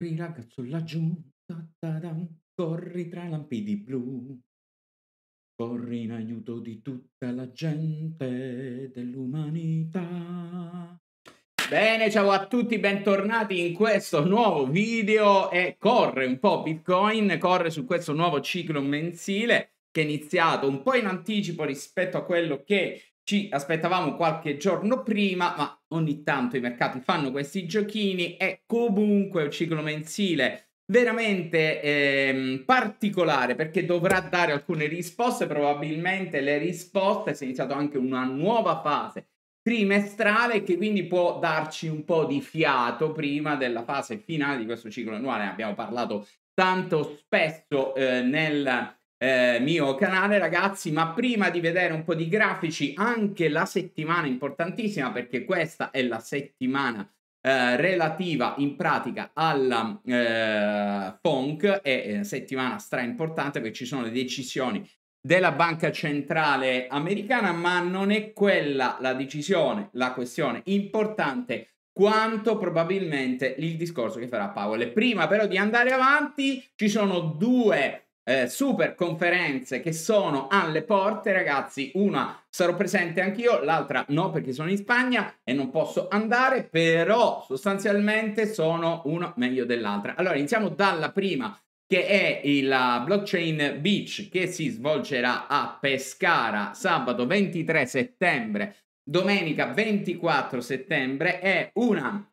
Corri ragazzo laggiù, da da da, corri tra lampidi blu. Corri in aiuto di tutta la gente dell'umanità. Bene, ciao a tutti, bentornati in questo nuovo video e corre un po' Bitcoin, corre su questo nuovo ciclo mensile che è iniziato un po' in anticipo rispetto a quello che ci aspettavamo qualche giorno prima, ma ogni tanto i mercati fanno questi giochini, è comunque un ciclo mensile veramente ehm, particolare perché dovrà dare alcune risposte, probabilmente le risposte, si è iniziato anche una nuova fase trimestrale che quindi può darci un po' di fiato prima della fase finale di questo ciclo annuale, abbiamo parlato tanto spesso eh, nel eh, mio canale ragazzi ma prima di vedere un po' di grafici anche la settimana importantissima perché questa è la settimana eh, relativa in pratica alla eh, FONC è eh, settimana stra importante perché ci sono le decisioni della banca centrale americana ma non è quella la decisione la questione importante quanto probabilmente il discorso che farà Powell. Prima però di andare avanti ci sono due eh, super conferenze che sono alle porte, ragazzi. Una sarò presente anch'io, l'altra no perché sono in Spagna e non posso andare, però sostanzialmente sono una meglio dell'altra. Allora, iniziamo dalla prima che è la eh, blockchain beach che si svolgerà a Pescara sabato 23 settembre, domenica 24 settembre, è una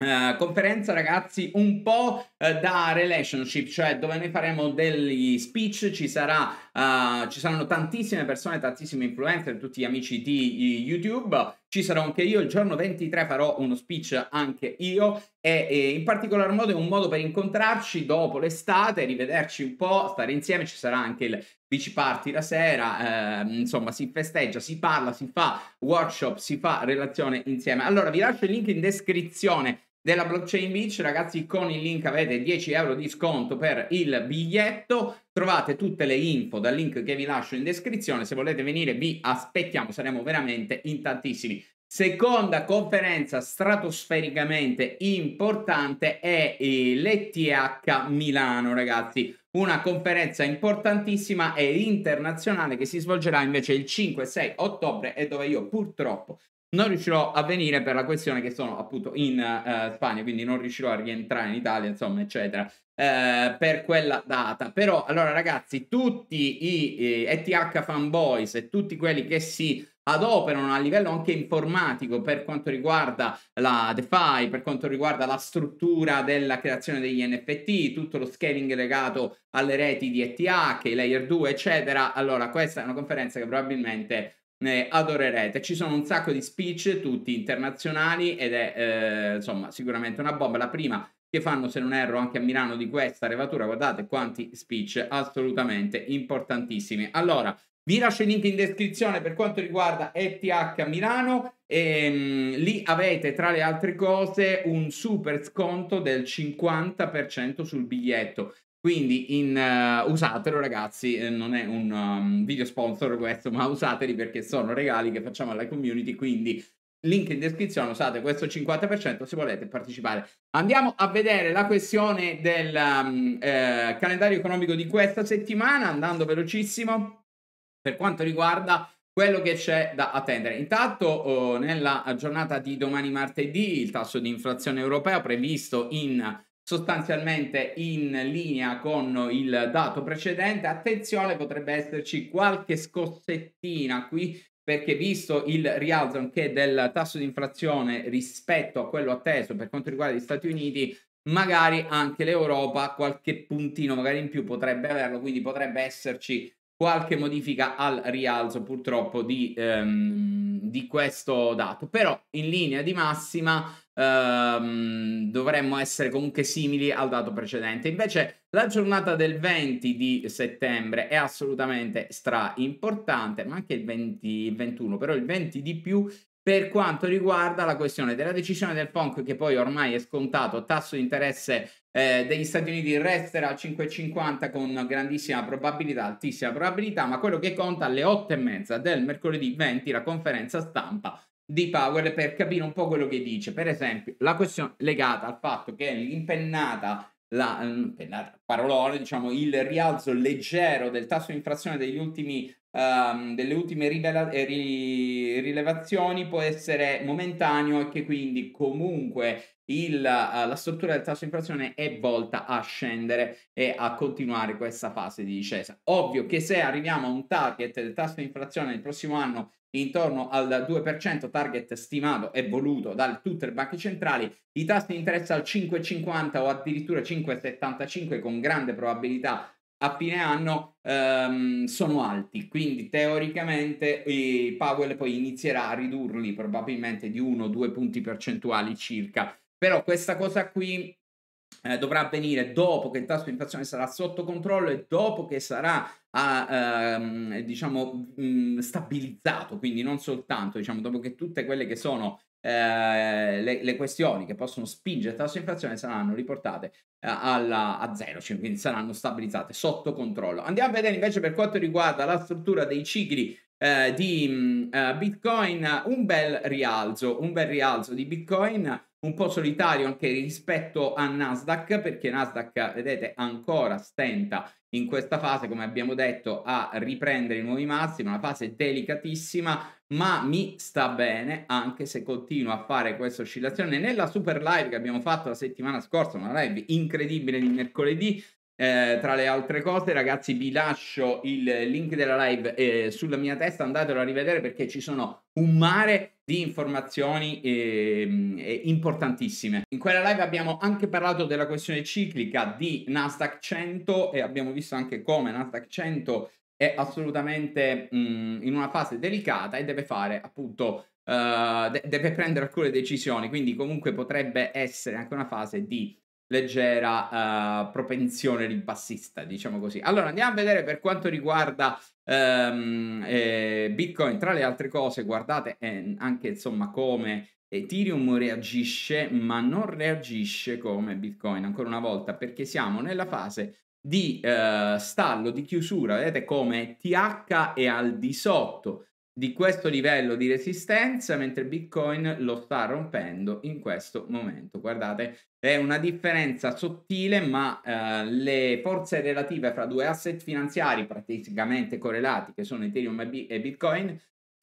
Uh, conferenza ragazzi un po' uh, da relationship cioè dove noi faremo degli speech ci sarà uh, ci saranno tantissime persone tantissimi influencer tutti gli amici di youtube ci sarò anche io il giorno 23 farò uno speech anche io e, e in particolar modo è un modo per incontrarci dopo l'estate rivederci un po' stare insieme ci sarà anche il bici party la sera eh, insomma si festeggia si parla si fa workshop si fa relazione insieme allora vi lascio il link in descrizione della Blockchain Beach. Ragazzi, con il link avete 10 euro di sconto per il biglietto. Trovate tutte le info dal link che vi lascio in descrizione. Se volete venire, vi aspettiamo, saremo veramente in tantissimi. Seconda conferenza stratosfericamente importante è eh, l'ETH Milano, ragazzi. Una conferenza importantissima e internazionale che si svolgerà invece il 5-6 ottobre e dove io purtroppo non riuscirò a venire per la questione che sono appunto in uh, Spagna, quindi non riuscirò a rientrare in Italia, insomma, eccetera, uh, per quella data. Però, allora ragazzi, tutti i eh, ETH fanboys e tutti quelli che si adoperano a livello anche informatico per quanto riguarda la DeFi, per quanto riguarda la struttura della creazione degli NFT, tutto lo scaling legato alle reti di ETH, i layer 2, eccetera. Allora, questa è una conferenza che probabilmente ne adorerete. Ci sono un sacco di speech, tutti internazionali, ed è eh, insomma sicuramente una bomba. La prima che fanno, se non erro, anche a Milano di questa levatura. Guardate quanti speech assolutamente importantissimi. Allora, vi lascio il link in descrizione per quanto riguarda ETH a Milano. E, ehm, mh, lì avete tra le altre cose un super sconto del 50% sul biglietto. Quindi in, uh, usatelo ragazzi, eh, non è un um, video sponsor questo, ma usateli perché sono regali che facciamo alla community, quindi link in descrizione, usate questo 50% se volete partecipare. Andiamo a vedere la questione del um, eh, calendario economico di questa settimana, andando velocissimo per quanto riguarda quello che c'è da attendere. Intanto oh, nella giornata di domani martedì il tasso di inflazione europeo previsto in sostanzialmente in linea con il dato precedente. Attenzione, potrebbe esserci qualche scossettina qui perché visto il rialzo anche del tasso di inflazione rispetto a quello atteso per quanto riguarda gli Stati Uniti, magari anche l'Europa qualche puntino magari in più potrebbe averlo, quindi potrebbe esserci qualche modifica al rialzo purtroppo di, ehm, di questo dato. Però in linea di massima ehm, dovremmo essere comunque simili al dato precedente. Invece la giornata del 20 di settembre è assolutamente stra importante, ma anche il 20, 21, però il 20 di più per quanto riguarda la questione della decisione del FONC che poi ormai è scontato tasso di interesse eh, degli Stati Uniti resterà al 5,50 con grandissima probabilità, altissima probabilità, ma quello che conta alle 8 e mezza del mercoledì 20 la conferenza stampa di Power per capire un po' quello che dice. Per esempio, la questione legata al fatto che l'impennata, la, la mm, parolone, diciamo, il rialzo leggero del tasso di infrazione degli ultimi, um, delle ultime rivela- eh, ri- rilevazioni può essere momentaneo e che quindi comunque il, eh, la struttura del tasso di inflazione è volta a scendere e a continuare questa fase di discesa. Ovvio che se arriviamo a un target del tasso di inflazione nel prossimo anno intorno al 2% target stimato e voluto da tutte le banche centrali, i tassi di interesse al 5,50 o addirittura 5,75 con grande probabilità a fine anno ehm, sono alti, quindi teoricamente Powell poi inizierà a ridurli probabilmente di 1-2 punti percentuali circa. Però questa cosa qui eh, dovrà avvenire dopo che il tasso di inflazione sarà sotto controllo e dopo che sarà a, ah, ehm, diciamo, mh, mm, stabilizzato, quindi non soltanto diciamo, dopo che tutte quelle che sono eh, le, le, questioni che possono spingere il tasso di inflazione saranno riportate eh, alla, a zero, cioè, quindi saranno stabilizzate sotto controllo. Andiamo a vedere invece per quanto riguarda la struttura dei cicli eh, di mm, eh, Bitcoin, un bel rialzo, un bel rialzo di Bitcoin un po' solitario anche rispetto a Nasdaq, perché Nasdaq, vedete, ancora stenta in questa fase, come abbiamo detto, a riprendere i nuovi massimi, una fase delicatissima, ma mi sta bene anche se continua a fare questa oscillazione. Nella super live che abbiamo fatto la settimana scorsa, una live incredibile di mercoledì, eh, tra le altre cose, ragazzi, vi lascio il link della live eh, sulla mia testa, andatelo a rivedere perché ci sono un mare di informazioni eh, importantissime. In quella live abbiamo anche parlato della questione ciclica di Nasdaq 100 e abbiamo visto anche come Nasdaq 100 è assolutamente mh, mm, in una fase delicata e deve fare appunto Uh, de- deve prendere alcune decisioni, quindi comunque potrebbe essere anche una fase di leggera uh, propensione ribassista, diciamo così. Allora andiamo a vedere per quanto riguarda um, eh, Bitcoin, tra le altre cose, guardate eh, anche insomma come Ethereum reagisce, ma non reagisce come Bitcoin, ancora una volta, perché siamo nella fase di eh, stallo, di chiusura, vedete come TH è al di sotto di questo livello di resistenza, mentre Bitcoin lo sta rompendo in questo momento. Guardate, è una differenza sottile, ma eh, le forze relative fra due asset finanziari praticamente correlati, che sono Ethereum e, Bitcoin,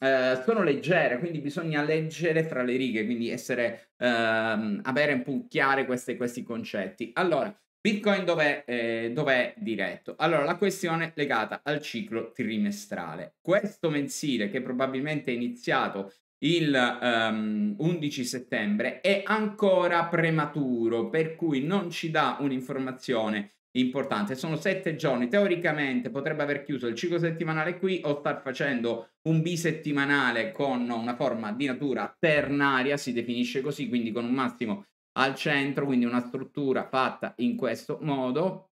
eh, sono leggere, quindi bisogna leggere fra le righe, quindi essere, ehm, avere un po' chiare questi, questi concetti. Allora, Bitcoin dov'è, eh, dov'è diretto? Allora, la questione legata al ciclo trimestrale. Questo mensile che probabilmente è iniziato il um, ehm, 11 settembre è ancora prematuro, per cui non ci dà un'informazione importante. Sono sette giorni, teoricamente potrebbe aver chiuso il ciclo settimanale qui o star facendo un bisettimanale con una forma di natura ternaria, si definisce così, quindi con un massimo al centro, quindi una struttura fatta in questo modo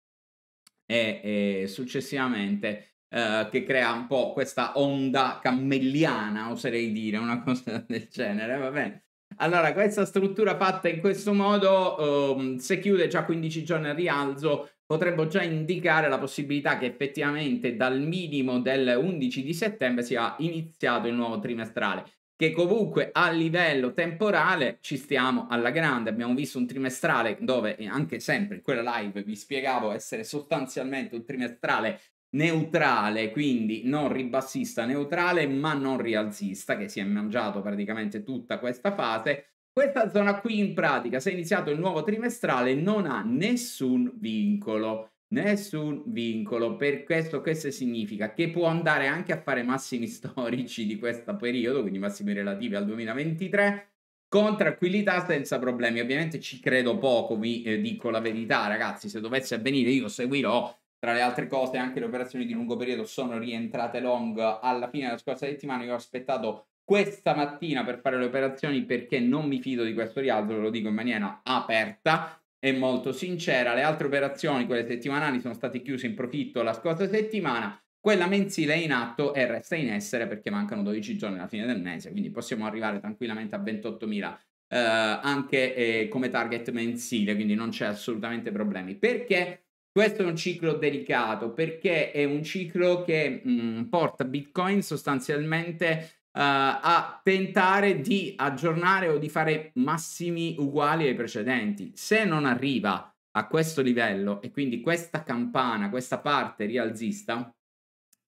e, e successivamente eh, che crea un po' questa onda cammelliana, oserei dire, una cosa del genere, va bene. Allora, questa struttura fatta in questo modo, ehm, se chiude già 15 giorni a rialzo, potrebbe già indicare la possibilità che effettivamente dal minimo del 11 di settembre sia iniziato il nuovo trimestrale che comunque a livello temporale ci stiamo alla grande. Abbiamo visto un trimestrale dove anche sempre in quella live vi spiegavo essere sostanzialmente un trimestrale neutrale, quindi non ribassista neutrale, ma non rialzista, che si è mangiato praticamente tutta questa fase. Questa zona qui in pratica, se è iniziato il nuovo trimestrale, non ha nessun vincolo. Nessun vincolo, per questo, questo significa che può andare anche a fare massimi storici di questo periodo, quindi massimi relativi al 2023, con tranquillità, senza problemi. Ovviamente ci credo poco, vi eh, dico la verità, ragazzi, se dovesse avvenire io seguirò, tra le altre cose anche le operazioni di lungo periodo sono rientrate long alla fine della scorsa settimana, io ho aspettato questa mattina per fare le operazioni perché non mi fido di questo rialzo, lo dico in maniera aperta è molto sincera. Le altre operazioni, quelle settimanali, sono state chiuse in profitto la scorsa settimana. Quella mensile è in atto e resta in essere perché mancano 12 giorni alla fine del mese, quindi possiamo arrivare tranquillamente a 28.000 eh, anche eh, come target mensile, quindi non c'è assolutamente problemi. Perché questo è un ciclo delicato? Perché è un ciclo che mh, mm, porta Bitcoin sostanzialmente eh, a tentare di aggiornare o di fare massimi uguali ai precedenti. Se non arriva a questo livello e quindi questa campana, questa parte rialzista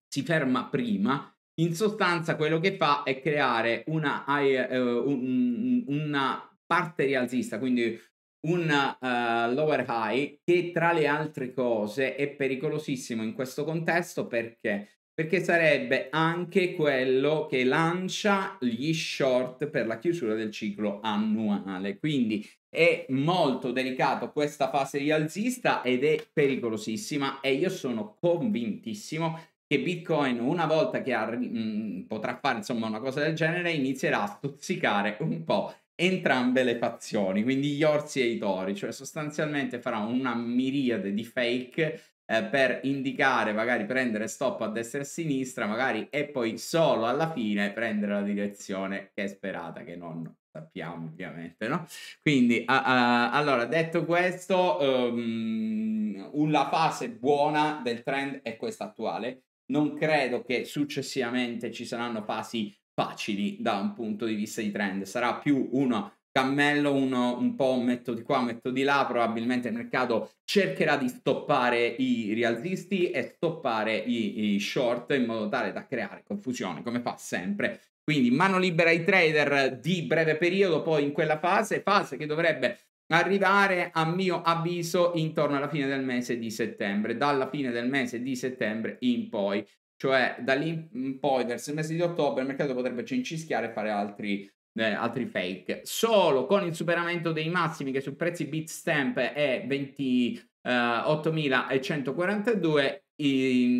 si ferma prima, in sostanza quello che fa è creare una, eh, una parte rialzista, quindi un uh, lower high che tra le altre cose è pericolosissimo in questo contesto perché perché sarebbe anche quello che lancia gli short per la chiusura del ciclo annuale. Quindi è molto delicato questa fase rialzista ed è pericolosissima e io sono convintissimo che Bitcoin una volta che ha, mm, potrà fare insomma una cosa del genere inizierà a stuzzicare un po' entrambe le fazioni, quindi gli orsi e i tori, cioè sostanzialmente farà una miriade di fake eh, per indicare, magari prendere stop a destra e a sinistra, magari e poi solo alla fine prendere la direzione che è sperata, che non sappiamo ovviamente, no? Quindi, a, a, allora, detto questo, um, ehm, una fase buona del trend è questa attuale. Non credo che successivamente ci saranno fasi facili da un punto di vista di trend, sarà più una cammello, uno un po' metto di qua, metto di là, probabilmente il mercato cercherà di stoppare i rialzisti e stoppare i, i short in modo tale da creare confusione, come fa sempre. Quindi mano libera ai trader di breve periodo, poi in quella fase, fase che dovrebbe arrivare a mio avviso intorno alla fine del mese di settembre, dalla fine del mese di settembre in poi cioè da lì in poi verso il mese di ottobre il mercato potrebbe cincischiare e fare altri eh, altri fake. Solo con il superamento dei massimi che su prezzi Bitstamp è 28.142 eh,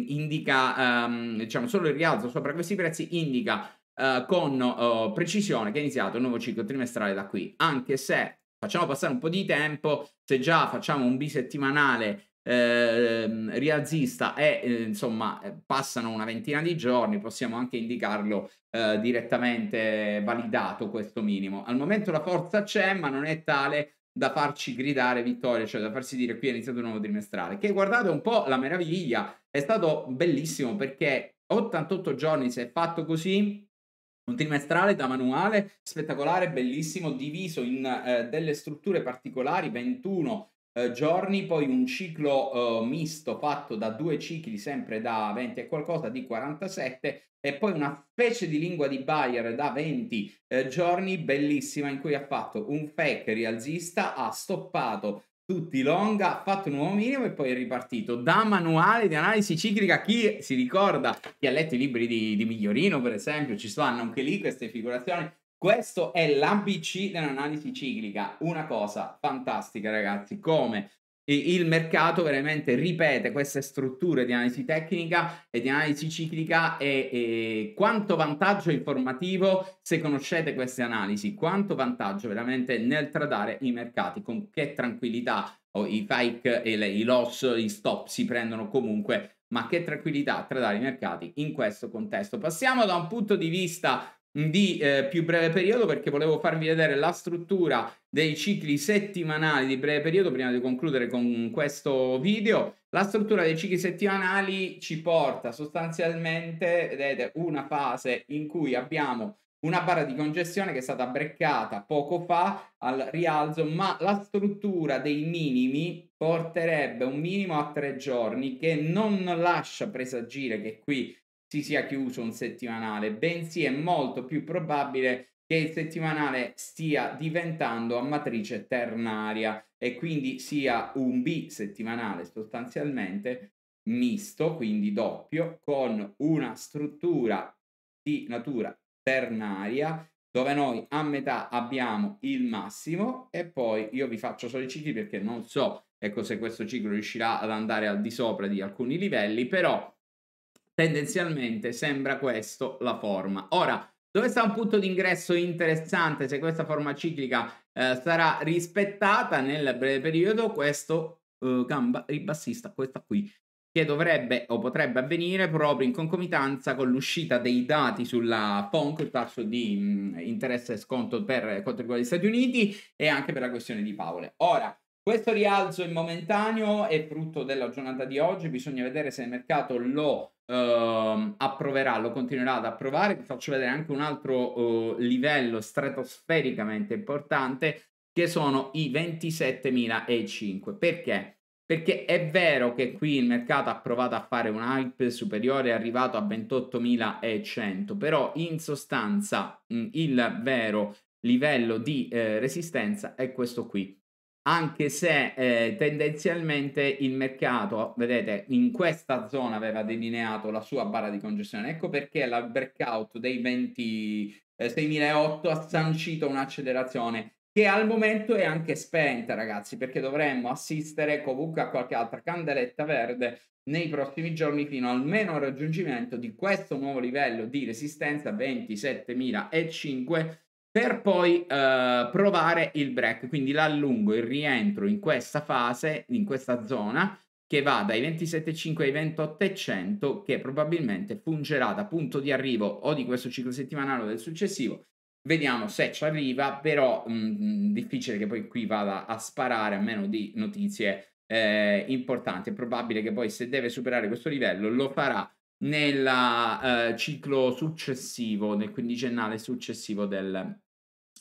indica, um, diciamo, solo il rialzo sopra questi prezzi indica uh, con uh, precisione che è iniziato il nuovo ciclo trimestrale da qui, anche se facciamo passare un po' di tempo, se già facciamo un bisettimanale eh, rialzista e eh, insomma eh, passano una ventina di giorni possiamo anche indicarlo eh, direttamente validato questo minimo al momento la forza c'è ma non è tale da farci gridare vittoria cioè da farsi dire qui è iniziato un nuovo trimestrale che guardate un po' la meraviglia è stato bellissimo perché 88 giorni si è fatto così un trimestrale da manuale spettacolare, bellissimo, diviso in eh, delle strutture particolari, 21 eh, giorni, poi un ciclo eh, misto fatto da due cicli sempre da 20 e qualcosa di 47 e poi una specie di lingua di Bayer da 20 eh, giorni bellissima in cui ha fatto un fake rialzista, ha stoppato tutti long, ha fatto un nuovo minimo e poi è ripartito da manuale di analisi ciclica. Chi si ricorda, chi ha letto i libri di, di Migliorino, per esempio, ci stanno anche lì queste figurazioni questo è l'ABC dell'analisi ciclica, una cosa fantastica ragazzi, come il mercato veramente ripete queste strutture di analisi tecnica e di analisi ciclica e, e, quanto vantaggio informativo se conoscete queste analisi, quanto vantaggio veramente nel tradare i mercati, con che tranquillità oh, i fake, e le, i loss, i stop si prendono comunque, ma che tranquillità tradare i mercati in questo contesto. Passiamo da un punto di vista di eh, più breve periodo perché volevo farvi vedere la struttura dei cicli settimanali di breve periodo prima di concludere con questo video. La struttura dei cicli settimanali ci porta sostanzialmente, vedete, una fase in cui abbiamo una barra di congestione che è stata breccata poco fa al rialzo, ma la struttura dei minimi porterebbe un minimo a tre giorni che non lascia presagire che qui si sia chiuso un settimanale, bensì è molto più probabile che il settimanale stia diventando a matrice ternaria e quindi sia un bisettimanale sostanzialmente misto, quindi doppio, con una struttura di natura ternaria dove noi a metà abbiamo il massimo e poi io vi faccio solo i cicli perché non so ecco, se questo ciclo riuscirà ad andare al di sopra di alcuni livelli, però tendenzialmente sembra questa la forma. Ora, dove sta un punto di ingresso interessante se questa forma ciclica eh, sarà rispettata nel breve periodo? Questo eh, gamba ribassista, questa qui, che dovrebbe o potrebbe avvenire proprio in concomitanza con l'uscita dei dati sulla PONC, il tasso di mh, mm, interesse e sconto per quanto riguarda gli Stati Uniti e anche per la questione di Paole. Ora, questo rialzo è momentaneo, è frutto della giornata di oggi, bisogna vedere se il mercato lo ehm, approverà, lo continuerà ad approvare. Vi faccio vedere anche un altro eh, livello stratosfericamente importante che sono i 27.005. Perché? Perché è vero che qui il mercato ha provato a fare un hype superiore, è arrivato a 28.100, però in sostanza mh, mm, il vero livello di eh, resistenza è questo qui anche se eh, tendenzialmente il mercato, vedete, in questa zona aveva delineato la sua barra di congestione. Ecco perché la breakout dei 26.008 eh, ha sancito un'accelerazione che al momento è anche spenta, ragazzi, perché dovremmo assistere comunque a qualche altra candeletta verde nei prossimi giorni fino almeno al raggiungimento di questo nuovo livello di resistenza 27.005 per poi uh, provare il break, quindi l'allungo, il rientro in questa fase, in questa zona che va dai 27,5 ai 28,100 che probabilmente fungerà da punto di arrivo o di questo ciclo settimanale o del successivo. Vediamo se ci arriva, però mh, mm, mm, difficile che poi qui vada a sparare a meno di notizie eh, importanti. È probabile che poi se deve superare questo livello lo farà nel eh, ciclo successivo, nel quindicennale successivo del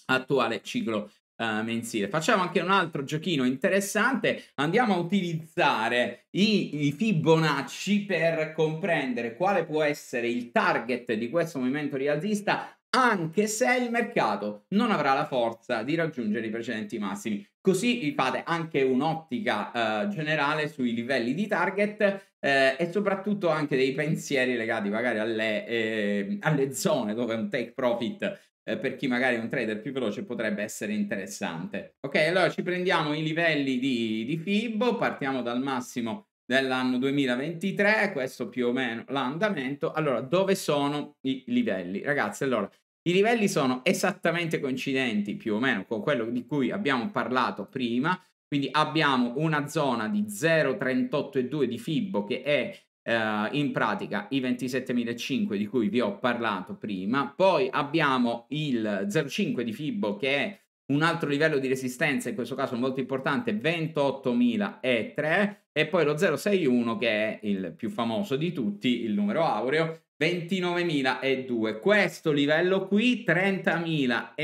attuale ciclo eh, mensile. Facciamo anche un altro giochino interessante, andiamo a utilizzare i, i Fibonacci per comprendere quale può essere il target di questo movimento rialzista anche se il mercato non avrà la forza di raggiungere i precedenti massimi. Così vi fate anche un'ottica eh, generale sui livelli di target eh, e soprattutto anche dei pensieri legati magari alle, eh, alle zone dove un take profit eh, per chi magari è un trader più veloce potrebbe essere interessante. Ok, allora ci prendiamo i livelli di, di Fibo, partiamo dal massimo dell'anno 2023, questo più o meno l'andamento. Allora, dove sono i livelli? Ragazzi, allora, i livelli sono esattamente coincidenti più o meno con quello di cui abbiamo parlato prima, quindi abbiamo una zona di 0,382 di Fibo che è Uh, in pratica i 27.500 di cui vi ho parlato prima, poi abbiamo il 0,5 di Fibo che è un altro livello di resistenza, in questo caso molto importante, 28.003, e poi lo 061 che è il più famoso di tutti, il numero aureo, 29.002. Questo livello qui, 30.003,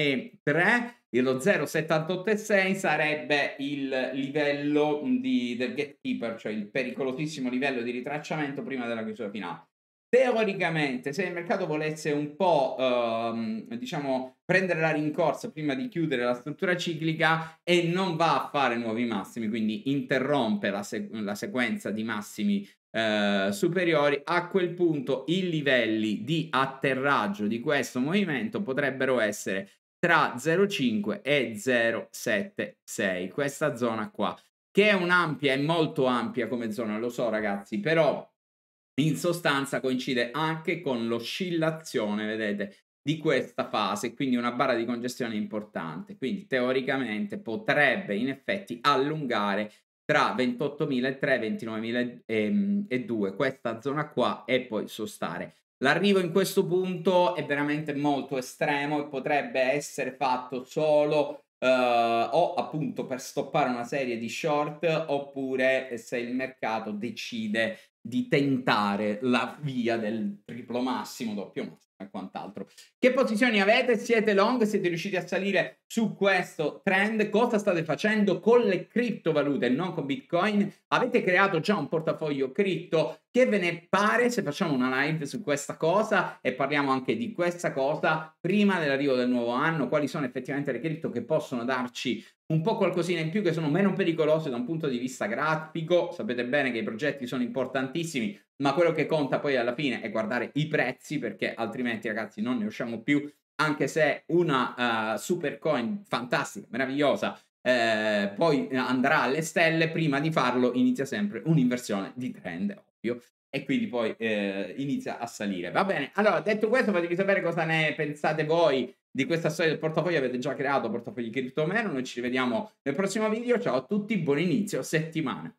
e lo 0,786 sarebbe il livello di, del gatekeeper, cioè il pericolosissimo livello di ritracciamento prima della chiusura finale teoricamente, se il mercato volesse un po', ehm, diciamo, prendere la rincorsa prima di chiudere la struttura ciclica e non va a fare nuovi massimi, quindi interrompe la, se- la sequenza di massimi eh, superiori, a quel punto i livelli di atterraggio di questo movimento potrebbero essere tra 0,5 e 0,76, questa zona qua, che è un'ampia, è molto ampia come zona, lo so ragazzi, però in sostanza coincide anche con l'oscillazione, vedete, di questa fase, quindi una barra di congestione importante. Quindi teoricamente potrebbe in effetti allungare tra 28.000 e 3, 29.000 ehm, e, e 2, questa zona qua e poi sostare. L'arrivo in questo punto è veramente molto estremo e potrebbe essere fatto solo Uh, o appunto per stoppare una serie di short oppure eh, se il mercato decide di tentare la via del triplo massimo, doppio massimo e quant'altro. Che posizioni avete? Siete long? Siete riusciti a salire su questo trend? Cosa state facendo con le criptovalute e non con Bitcoin? Avete creato già un portafoglio cripto? Che ve ne pare se facciamo una live su questa cosa e parliamo anche di questa cosa prima dell'arrivo del nuovo anno? Quali sono effettivamente le cripto che possono darci un po' qualcosina in più che sono meno pericolose da un punto di vista grafico? Sapete bene che i progetti sono importantissimi, ma quello che conta poi alla fine è guardare i prezzi perché altrimenti ragazzi non ne usciamo più anche se una uh, super coin fantastica, meravigliosa, eh, poi andrà alle stelle, prima di farlo inizia sempre un'inversione di trend doppio e quindi poi eh, inizia a salire. Va bene, allora detto questo fatemi sapere cosa ne pensate voi di questa storia del portafoglio, avete già creato portafogli cripto o meno, noi ci vediamo nel prossimo video, ciao a tutti, buon inizio settimana.